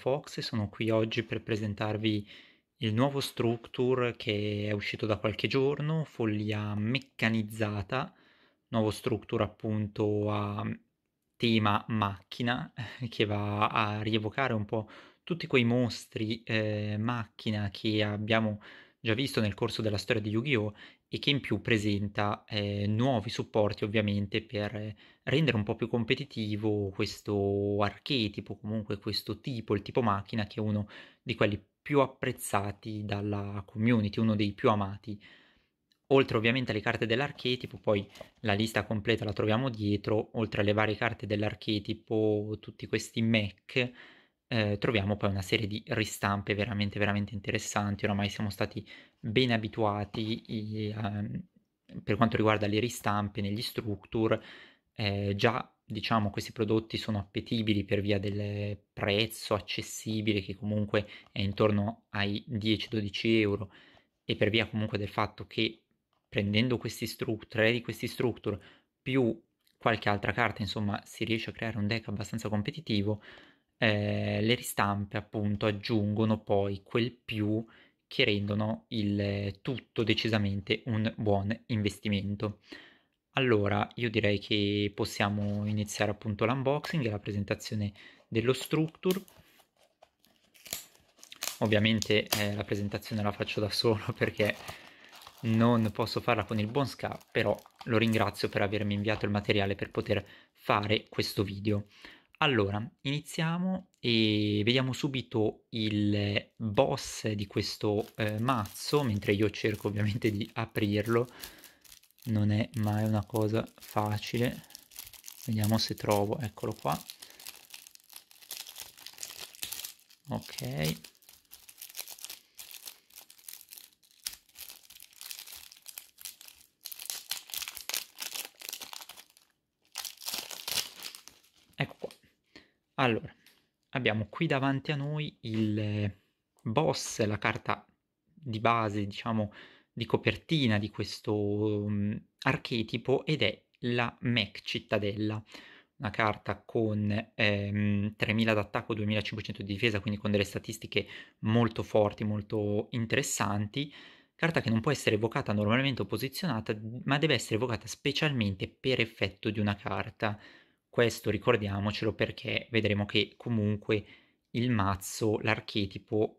Fox e sono qui oggi per presentarvi il nuovo Structure che è uscito da qualche giorno, follia meccanizzata, nuovo Structure appunto a tema macchina eh, che va a rievocare un po' tutti quei mostri eh, macchina che abbiamo già visto nel corso della storia di Yu-Gi-Oh! e che in più presenta eh, nuovi supporti ovviamente per rendere un po' più competitivo questo archetipo, comunque questo tipo, il tipo macchina che è uno di quelli più apprezzati dalla community, uno dei più amati. Oltre ovviamente alle carte dell'archetipo, poi la lista completa la troviamo dietro, oltre alle varie carte dell'archetipo, tutti questi Mac, eh, troviamo poi una serie di ristampe veramente veramente interessanti, oramai siamo stati ben abituati i, um, per quanto riguarda le ristampe negli structure, eh, già diciamo questi prodotti sono appetibili per via del prezzo accessibile che comunque è intorno ai 10-12 euro e per via comunque del fatto che prendendo questi structure, di questi structure più qualche altra carta, insomma, si riesce a creare un deck abbastanza competitivo. Eh, le ristampe appunto aggiungono poi quel più che rendono il tutto decisamente un buon investimento. Allora, io direi che possiamo iniziare appunto l'unboxing e la presentazione dello structure. Ovviamente eh, la presentazione la faccio da solo perché non posso farla con il buon Ska, però lo ringrazio per avermi inviato il materiale per poter fare questo video. Allora, iniziamo e vediamo subito il boss di questo eh, mazzo, mentre io cerco ovviamente di aprirlo. Non è mai una cosa facile. Vediamo se trovo, eccolo qua. Ok. Allora, abbiamo qui davanti a noi il eh, boss, la carta di base, diciamo, di copertina di questo um, archetipo ed è la Mech Cittadella, una carta con ehm, 3000 d'attacco, 2500 di difesa, quindi con delle statistiche molto forti, molto interessanti. Carta che non può essere evocata normalmente o posizionata, ma deve essere evocata specialmente per effetto di una carta. Questo ricordiamocelo perché vedremo che comunque il mazzo, l'archetipo,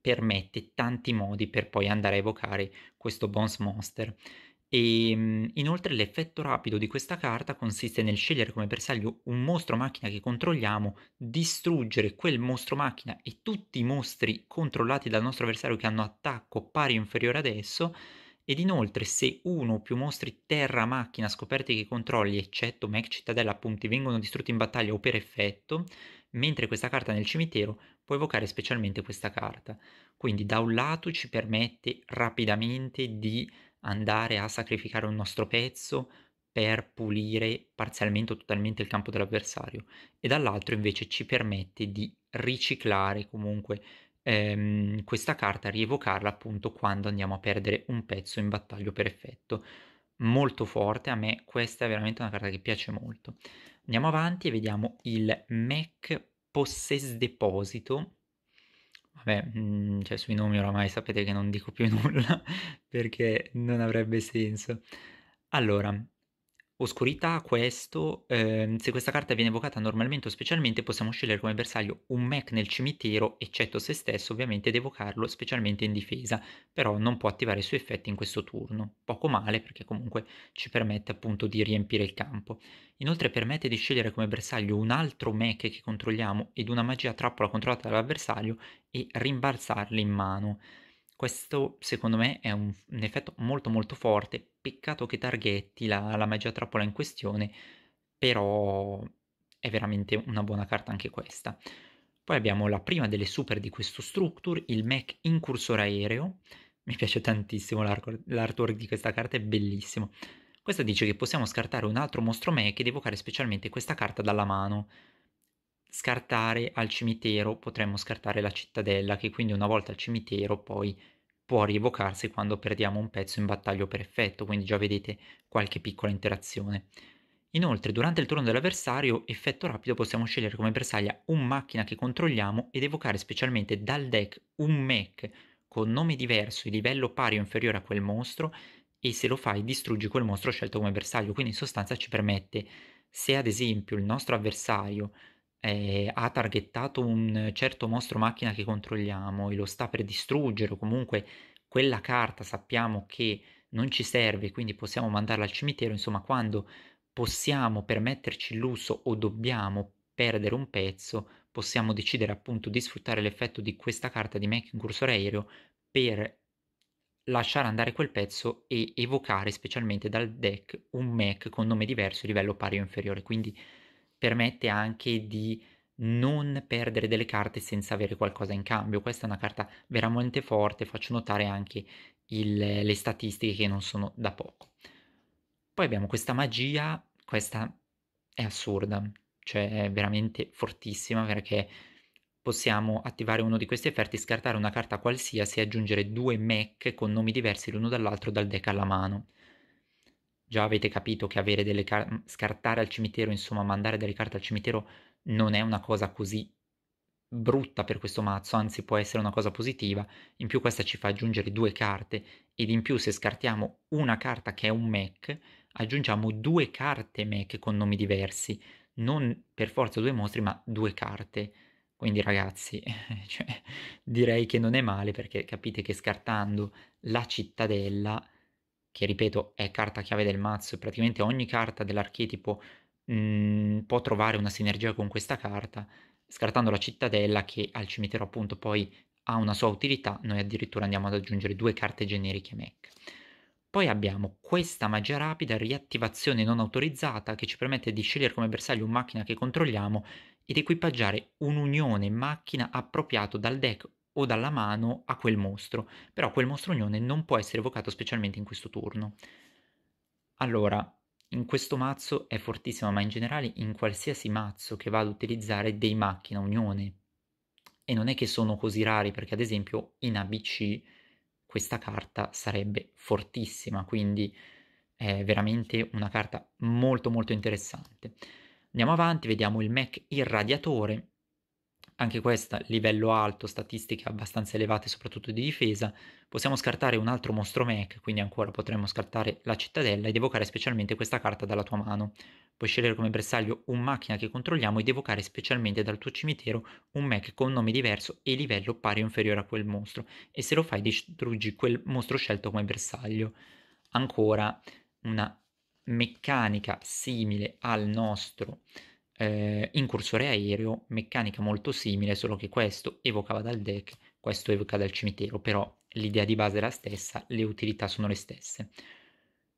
permette tanti modi per poi andare a evocare questo Bones Monster. E ehm, inoltre l'effetto rapido di questa carta consiste nel scegliere come bersaglio un mostro macchina che controlliamo, distruggere quel mostro macchina e tutti i mostri controllati dal nostro avversario che hanno attacco pari o inferiore ad esso, ed inoltre, se uno o più mostri terra-macchina scoperti che controlli, eccetto Mech Cittadella, appunti, vengono distrutti in battaglia o per effetto, mentre questa carta nel cimitero può evocare specialmente questa carta. Quindi, da un lato, ci permette rapidamente di andare a sacrificare un nostro pezzo per pulire parzialmente o totalmente il campo dell'avversario e dall'altro invece ci permette di riciclare comunque ehm, questa carta, rievocarla appunto quando andiamo a perdere un pezzo in battaglio per effetto. Molto forte, a me questa è veramente una carta che piace molto. Andiamo avanti e vediamo il Mac Possess Deposito. Vabbè, mm, cioè sui nomi oramai sapete che non dico più nulla perché non avrebbe senso. Allora, Oscurità, questo, ehm, se questa carta viene evocata normalmente o specialmente possiamo scegliere come bersaglio un mech nel cimitero, eccetto se stesso ovviamente, ed evocarlo specialmente in difesa, però non può attivare i suoi effetti in questo turno. Poco male perché comunque ci permette appunto di riempire il campo. Inoltre permette di scegliere come bersaglio un altro mech che controlliamo ed una magia trappola controllata dall'avversario e rimbalzarli in mano. Questo secondo me è un, un effetto molto molto forte, peccato che targhetti la, la magia trappola in questione, però è veramente una buona carta anche questa. Poi abbiamo la prima delle super di questo structure, il mech incursore aereo. Mi piace tantissimo l'artwork di questa carta, è bellissimo. Questa dice che possiamo scartare un altro mostro mech ed evocare specialmente questa carta dalla mano. Scartare al cimitero, potremmo scartare la cittadella, che quindi una volta al cimitero poi può rievocarsi quando perdiamo un pezzo in battaglio per effetto, quindi già vedete qualche piccola interazione. Inoltre, durante il turno dell'avversario, effetto rapido, possiamo scegliere come bersaglia un macchina che controlliamo ed evocare specialmente dal deck un mech con nome diverso e livello pari o inferiore a quel mostro e se lo fai distruggi quel mostro scelto come bersaglio. Quindi in sostanza ci permette, se ad esempio il nostro avversario eh, ha targettato un certo mostro macchina che controlliamo e lo sta per distruggere o comunque quella carta sappiamo che non ci serve quindi possiamo mandarla al cimitero, insomma quando possiamo permetterci il lusso o dobbiamo perdere un pezzo possiamo decidere appunto di sfruttare l'effetto di questa carta di Mac in cursore aereo per lasciare andare quel pezzo e evocare specialmente dal deck un Mac con nome diverso e livello pari o inferiore quindi permette anche di non perdere delle carte senza avere qualcosa in cambio. Questa è una carta veramente forte, faccio notare anche il, le statistiche che non sono da poco. Poi abbiamo questa magia, questa è assurda, cioè è veramente fortissima perché possiamo attivare uno di questi effetti, scartare una carta qualsiasi e aggiungere due mech con nomi diversi l'uno dall'altro dal deck alla mano già avete capito che avere delle carte, mhmm, scartare al cimitero, insomma mandare delle carte al cimitero non è una cosa così brutta per questo mazzo, anzi può essere una cosa positiva. In più questa ci fa aggiungere due carte ed in più se scartiamo una carta che è un mech, aggiungiamo due carte mech con nomi diversi, non per forza due mostri, ma due carte. Quindi ragazzi, cioè, direi che non è male perché capite che scartando la cittadella che ripeto è carta chiave del mazzo, praticamente ogni carta dell'archetipo mh, mhmm, può trovare una sinergia con questa carta, scartando la cittadella che al cimitero appunto poi ha una sua utilità, noi addirittura andiamo ad aggiungere due carte generiche mech. Poi abbiamo questa magia rapida, riattivazione non autorizzata, che ci permette di scegliere come bersaglio un macchina che controlliamo ed equipaggiare un'unione macchina appropriato dal deck o dalla mano a quel mostro, però quel mostro unione non può essere evocato specialmente in questo turno. Allora, in questo mazzo è fortissimo, ma in generale in qualsiasi mazzo che vado ad utilizzare dei macchina unione. E non è che sono così rari, perché ad esempio in ABC questa carta sarebbe fortissima, quindi è veramente una carta molto molto interessante. Andiamo avanti, vediamo il mech irradiatore, anche questa livello alto, statistiche abbastanza elevate soprattutto di difesa, possiamo scartare un altro mostro mech, quindi ancora potremmo scartare la cittadella ed evocare specialmente questa carta dalla tua mano. Puoi scegliere come bersaglio un macchina che controlliamo ed evocare specialmente dal tuo cimitero un mech con nome diverso e livello pari o inferiore a quel mostro, e se lo fai distruggi quel mostro scelto come bersaglio. Ancora una meccanica simile al nostro eh, incursore aereo, meccanica molto simile, solo che questo evocava dal deck, questo evoca dal cimitero, però l'idea di base è la stessa, le utilità sono le stesse.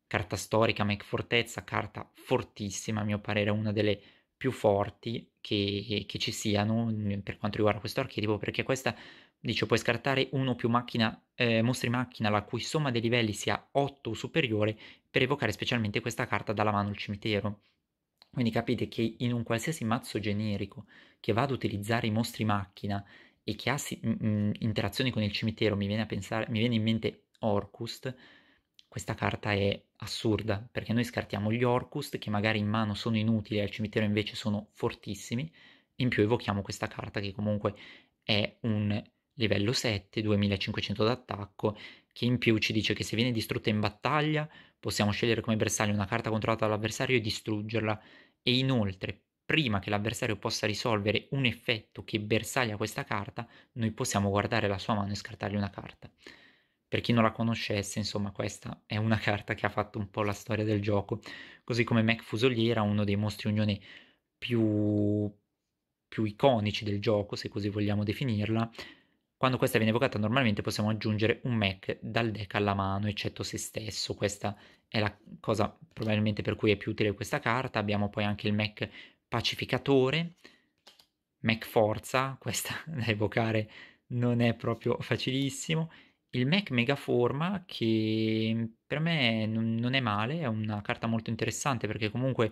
Carta storica, mech fortezza, carta fortissima, a mio parere una delle più forti che, che ci siano mm, per quanto riguarda questo archetipo, perché questa dice puoi scartare uno o più macchina, eh, mostri macchina la cui somma dei livelli sia 8 o superiore per evocare specialmente questa carta dalla mano al cimitero. Quindi capite che in un qualsiasi mazzo generico che vado ad utilizzare i mostri macchina e che ha si- m- interazioni con il cimitero, mi viene, pensare, mi viene in mente Orcust, questa carta è assurda, perché noi scartiamo gli Orcust che magari in mano sono inutili, al cimitero invece sono fortissimi, in più evochiamo questa carta che comunque è un livello 7, 2500 d'attacco, che in più ci dice che se viene distrutta in battaglia Possiamo scegliere come bersaglio una carta controllata dall'avversario e distruggerla. E inoltre, prima che l'avversario possa risolvere un effetto che bersaglia questa carta, noi possiamo guardare la sua mano e scartargli una carta. Per chi non la conoscesse, insomma, questa è una carta che ha fatto un po' la storia del gioco, così come Mac Fusoliera, uno dei mostri unione più, più iconici del gioco, se così vogliamo definirla, quando questa viene evocata normalmente possiamo aggiungere un Mac dal deck alla mano, eccetto se stesso. Questa è la cosa probabilmente per cui è più utile questa carta. Abbiamo poi anche il Mac pacificatore, Mac forza, questa da evocare non è proprio facilissimo. Il Mac megaforma che per me non è male, è una carta molto interessante perché comunque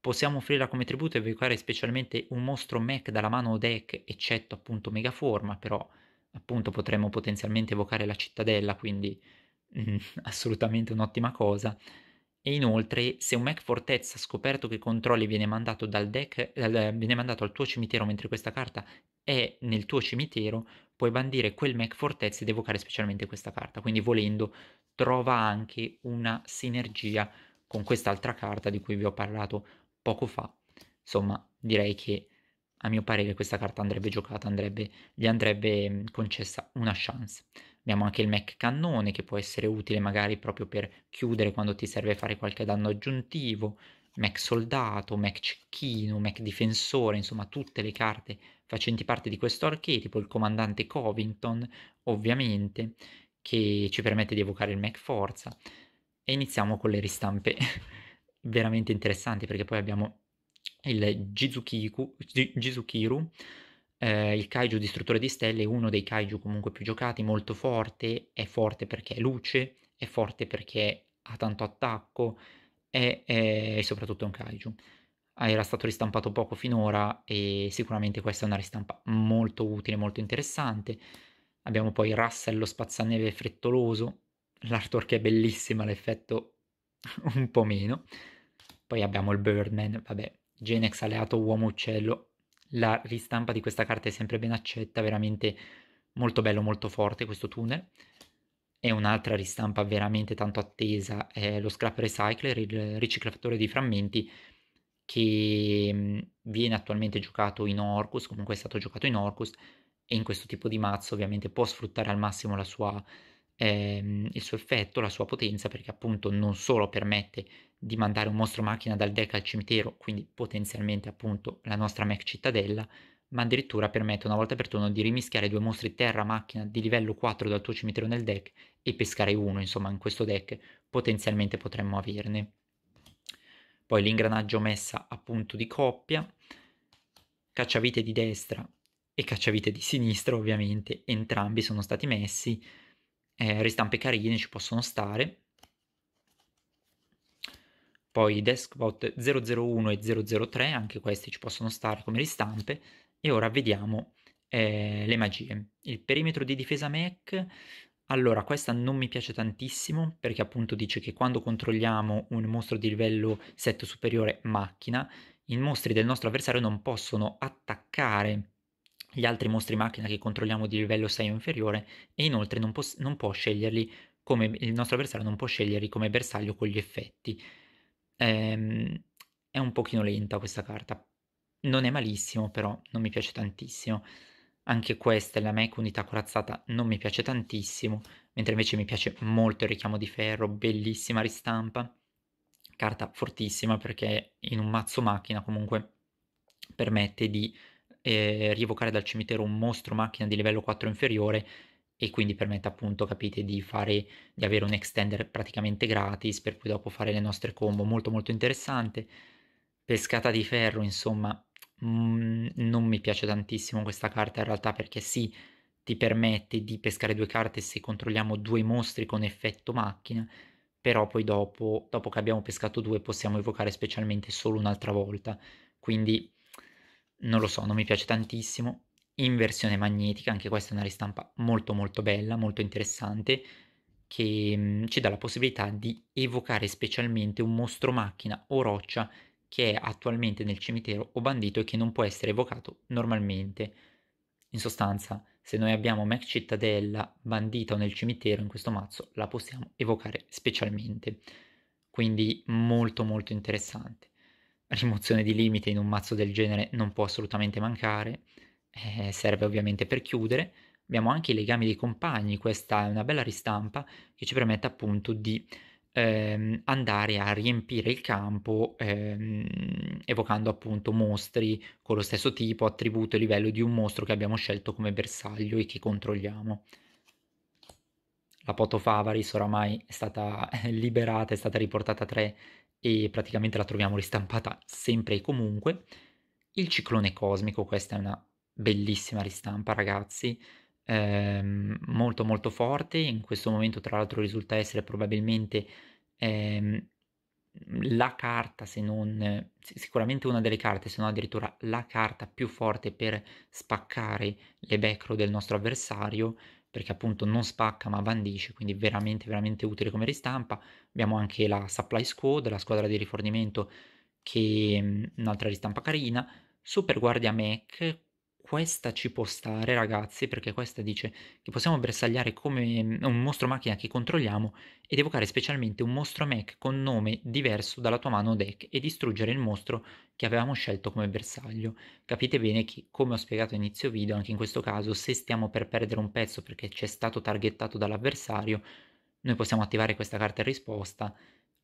possiamo offrirla come tributo e evocare specialmente un mostro Mac dalla mano o deck, eccetto appunto megaforma, però appunto potremmo potenzialmente evocare la cittadella, quindi mm, assolutamente un'ottima cosa. E inoltre, se un Mac Fortezza scoperto che controlli viene mandato, dal deck, eh, viene mandato al tuo cimitero mentre questa carta è nel tuo cimitero, puoi bandire quel Mac Fortezza ed evocare specialmente questa carta. Quindi, volendo, trova anche una sinergia con quest'altra carta di cui vi ho parlato poco fa. Insomma, direi che a mio parere questa carta andrebbe giocata, andrebbe, gli andrebbe concessa una chance. Abbiamo anche il mech cannone che può essere utile magari proprio per chiudere quando ti serve fare qualche danno aggiuntivo, mech soldato, mech cecchino, mech difensore, insomma tutte le carte facenti parte di questo archetipo, il comandante Covington ovviamente che ci permette di evocare il mech forza e iniziamo con le ristampe veramente interessanti perché poi abbiamo il Jizukiru, eh, il kaiju distruttore di stelle, uno dei kaiju comunque più giocati, molto forte, è forte perché è luce, è forte perché ha tanto attacco e, soprattutto è un kaiju. Ah, era stato ristampato poco finora e sicuramente questa è una ristampa molto utile, molto interessante. Abbiamo poi Russell lo spazzaneve frettoloso, l'artwork è bellissima, l'effetto un po' meno. Poi abbiamo il Birdman, vabbè, Genex alleato uomo uccello. La ristampa di questa carta è sempre ben accetta, veramente molto bello, molto forte questo tunnel. E un'altra ristampa veramente tanto attesa è lo scrap recycler, il riciclatore di frammenti che mm, viene attualmente giocato in Orcus, comunque è stato giocato in Orcus e in questo tipo di mazzo ovviamente può sfruttare al massimo la sua ehm, il suo effetto, la sua potenza, perché appunto non solo permette di mandare un mostro macchina dal deck al cimitero, quindi potenzialmente appunto la nostra mech cittadella, ma addirittura permette una volta per turno di rimischiare due mostri terra-macchina di livello 4 dal tuo cimitero nel deck e pescare uno, insomma in questo deck potenzialmente potremmo averne. Poi l'ingranaggio messa a di coppia, cacciavite di destra e cacciavite di sinistra ovviamente, entrambi sono stati messi, eh, ristampe carine ci possono stare. Poi Deskbot 001 e 003, anche questi ci possono stare come ristampe. E ora vediamo eh, le magie. Il perimetro di difesa mech, allora questa non mi piace tantissimo perché appunto dice che quando controlliamo un mostro di livello 7 superiore macchina, i mostri del nostro avversario non possono attaccare gli altri mostri macchina che controlliamo di livello 6 o inferiore e inoltre non, pos- non può sceglierli come il nostro avversario non può sceglierli come bersaglio con gli effetti. Ehm, è un pochino lenta questa carta. Non è malissimo, però non mi piace tantissimo. Anche questa, la mech unità corazzata, non mi piace tantissimo, mentre invece mi piace molto il richiamo di ferro, bellissima ristampa. Carta fortissima perché in un mazzo macchina comunque permette di eh, rievocare dal cimitero un mostro macchina di livello 4 inferiore e quindi permette appunto, capite, di, fare, di avere un extender praticamente gratis per poi dopo fare le nostre combo, molto molto interessante. Pescata di ferro, insomma, mh, mm, non mi piace tantissimo questa carta in realtà perché sì, ti permette di pescare due carte se controlliamo due mostri con effetto macchina, però poi dopo, dopo che abbiamo pescato due possiamo evocare specialmente solo un'altra volta, quindi non lo so, non mi piace tantissimo. In versione magnetica, anche questa è una ristampa molto molto bella, molto interessante, che mm, ci dà la possibilità di evocare specialmente un mostro macchina o roccia che è attualmente nel cimitero o bandito e che non può essere evocato normalmente. In sostanza, se noi abbiamo Mac Cittadella bandita o nel cimitero in questo mazzo, la possiamo evocare specialmente. Quindi molto molto interessante rimozione di limite in un mazzo del genere non può assolutamente mancare, eh, serve ovviamente per chiudere. Abbiamo anche i legami dei compagni, questa è una bella ristampa che ci permette appunto di ehm, andare a riempire il campo ehm, evocando appunto mostri con lo stesso tipo, attributo e livello di un mostro che abbiamo scelto come bersaglio e che controlliamo la Poto Favaris oramai è stata liberata, è stata riportata a 3 e praticamente la troviamo ristampata sempre e comunque. Il ciclone cosmico, questa è una bellissima ristampa ragazzi, ehm, molto molto forte, in questo momento tra l'altro risulta essere probabilmente ehm, la carta, se non sicuramente una delle carte, se non addirittura la carta più forte per spaccare le backrow del nostro avversario perché appunto non spacca ma bandisce, quindi veramente veramente utile come ristampa. Abbiamo anche la Supply Squad, la squadra di rifornimento che è mhmm, un'altra ristampa carina. Super Guardia Mac, questa ci può stare, ragazzi, perché questa dice che possiamo bersagliare come mm, un mostro macchina che controlliamo ed evocare specialmente un mostro mech con nome diverso dalla tua mano deck e distruggere il mostro che avevamo scelto come bersaglio. Capite bene che, come ho spiegato a inizio video, anche in questo caso, se stiamo per perdere un pezzo perché ci è stato targettato dall'avversario, noi possiamo attivare questa carta in risposta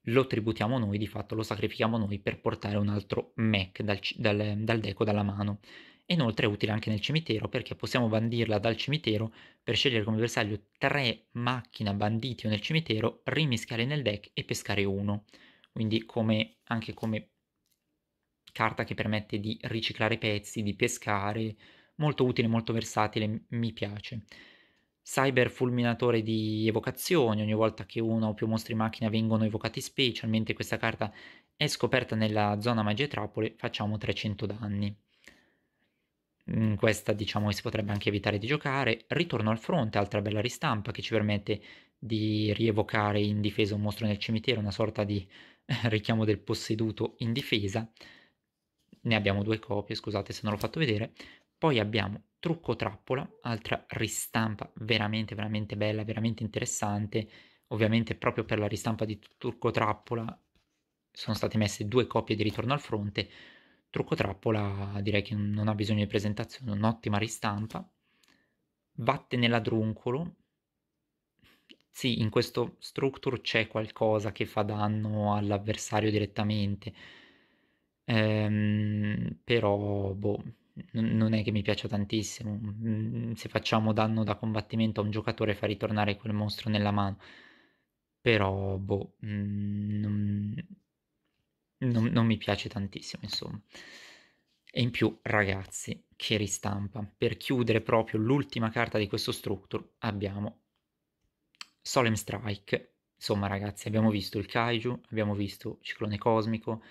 lo tributiamo noi, di fatto lo sacrifichiamo noi per portare un altro mech dal, dal, dal deco dalla mano e Inoltre è utile anche nel cimitero perché possiamo bandirla dal cimitero per scegliere come bersaglio tre macchine banditi o nel cimitero, rimischiare nel deck e pescare uno. Quindi come, anche come carta che permette di riciclare pezzi, di pescare, molto utile, molto versatile, mi piace. Cyber fulminatore di evocazioni, ogni volta che una o più mostri macchina vengono evocati specialmente questa carta è scoperta nella zona magie trappole, facciamo 300 danni. Mhmm, questa diciamo si potrebbe anche evitare di giocare. Ritorno al fronte, altra bella ristampa che ci permette di rievocare in difesa un mostro nel cimitero, una sorta di eh, richiamo del posseduto in difesa. Ne abbiamo due copie, scusate se non l'ho fatto vedere. Poi abbiamo Trucco Trappola, altra ristampa veramente veramente bella, veramente interessante. Ovviamente proprio per la ristampa di Trucco Trappola sono state messe due copie di Ritorno al fronte, Trucco Trappola direi che non ha bisogno di presentazione, un'ottima ristampa. Vatte nell'adruncolo. Sì, in questo structure c'è qualcosa che fa danno all'avversario direttamente, ehm, però boh, non è che mi piaccia tantissimo. Mm, se facciamo danno da combattimento a un giocatore fa ritornare quel mostro nella mano, però boh, mm, non non, non mi piace tantissimo, insomma. E in più, ragazzi, che ristampa. Per chiudere proprio l'ultima carta di questo structure abbiamo Solemn Strike. Insomma, ragazzi, abbiamo visto il Kaiju, abbiamo visto Ciclone Cosmico,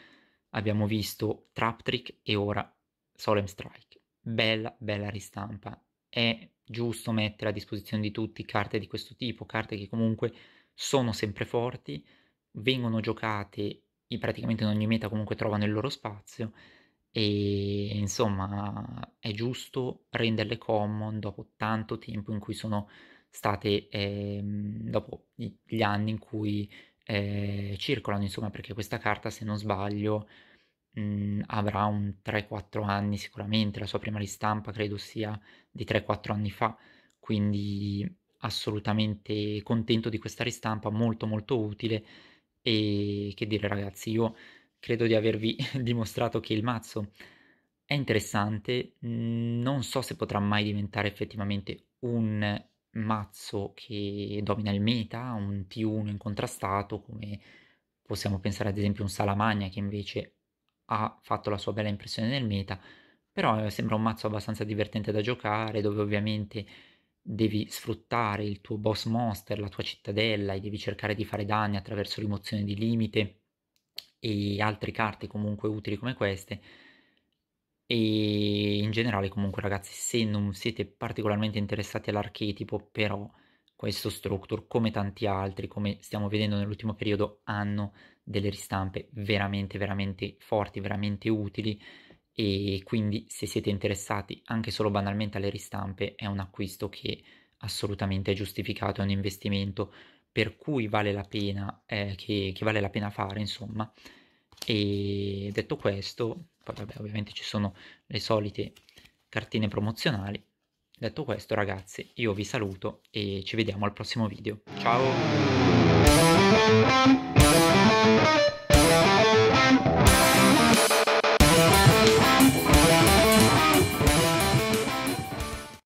abbiamo visto Trap Trick e ora Solemn Strike. Bella, bella ristampa. È giusto mettere a disposizione di tutti carte di questo tipo, carte che comunque sono sempre forti, vengono giocate e praticamente in ogni meta comunque trovano il loro spazio e insomma è giusto renderle common dopo tanto tempo in cui sono state eh, dopo gli anni in cui eh, circolano insomma perché questa carta se non sbaglio mh, mm, avrà un 3-4 anni sicuramente la sua prima ristampa credo sia di 3-4 anni fa quindi assolutamente contento di questa ristampa molto molto utile e che dire ragazzi, io credo di avervi dimostrato che il mazzo è interessante, non so se potrà mai diventare effettivamente un mazzo che domina il meta, un T1 incontrastato, come possiamo pensare ad esempio a un Salamagna che invece ha fatto la sua bella impressione nel meta, però eh, sembra un mazzo abbastanza divertente da giocare, dove ovviamente devi sfruttare il tuo boss monster, la tua cittadella e devi cercare di fare danni attraverso rimozione di limite e altre carte comunque utili come queste. E in generale comunque ragazzi, se non siete particolarmente interessati all'archetipo, però questo structure, come tanti altri, come stiamo vedendo nell'ultimo periodo, hanno delle ristampe veramente veramente forti, veramente utili e quindi se siete interessati anche solo banalmente alle ristampe è un acquisto che assolutamente è giustificato, è un investimento per cui vale la pena, eh, che, che, vale la pena fare insomma. E detto questo, poi vabbè ovviamente ci sono le solite cartine promozionali. Detto questo ragazzi, io vi saluto e ci vediamo al prossimo video. Ciao!